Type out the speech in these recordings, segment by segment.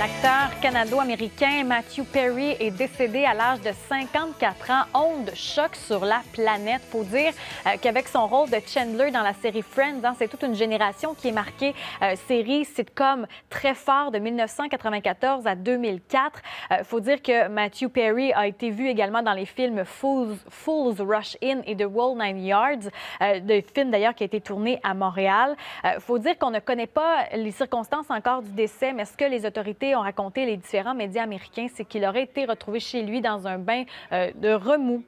L'acteur canado-américain Matthew Perry est décédé à l'âge de 54 ans. Onde choc sur la planète. Faut dire euh, qu'avec son rôle de Chandler dans la série Friends, hein, c'est toute une génération qui est marquée euh, série sitcom très fort de 1994 à 2004. Euh, faut dire que Matthew Perry a été vu également dans les films Fools, Rush In et The Wall Nine Yards, euh, des films d'ailleurs qui a été tourné à Montréal. faut dire qu'on ne connaît pas les circonstances encore du décès, mais est ce que les autorités ont raconté, les différents médias américains, c'est qu'il aurait été retrouvé chez lui dans un bain euh, de remous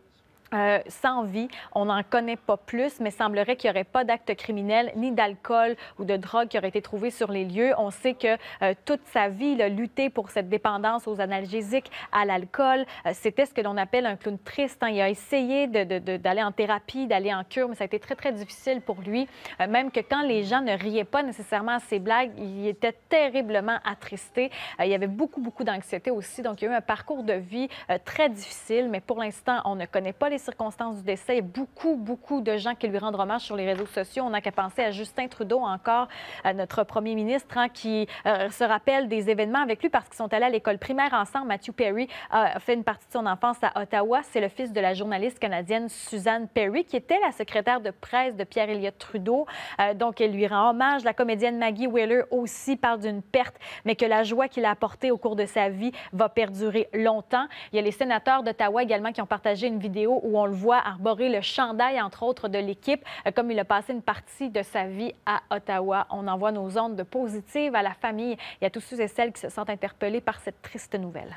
euh, sans vie. On n'en connaît pas plus, mais semblerait qu'il n'y aurait pas d'actes criminels ni d'alcool ou de drogue qui auraient été trouvés sur les lieux. On sait que euh, toute sa vie, il a lutté pour cette dépendance aux analgésiques, à l'alcool. Euh, c'était ce que l'on appelle un clown triste. Hein. Il a essayé d'aller en thérapie, d'aller en cure, mais ça a été très, très difficile pour lui. même que quand les gens ne riaient pas nécessairement à ses blagues, il était terriblement attristé. il y avait beaucoup, beaucoup d'anxiété aussi. Donc, il y a eu un parcours de vie très difficile, mais pour l'instant, on ne connaît pas les circonstances du décès. Beaucoup, beaucoup de gens qui lui rendent hommage sur les réseaux sociaux. On n'a qu'à penser à Justin Trudeau encore, à euh, notre premier ministre, hein, qui euh, se rappelle des événements avec lui parce qu'ils sont allés à l'école primaire ensemble. Matthew Perry a fait une partie de son enfance à Ottawa. C'est le fils de la journaliste canadienne Suzanne Perry, qui était la secrétaire de presse de pierre Elliott Trudeau. Euh, donc, elle lui rend hommage. La comédienne Maggie Wheeler aussi parle d'une perte, mais que la joie qu'il a apportée au cours de sa vie va perdurer longtemps. Il y a les sénateurs d'Ottawa également qui ont partagé une vidéo on le voit arborer le chandail, entre autres, de l'équipe, euh, comme il a passé une partie de sa vie à Ottawa. On envoie nos ondes positives à la famille et à tous ceux et celles qui se sentent interpellés par cette triste nouvelle.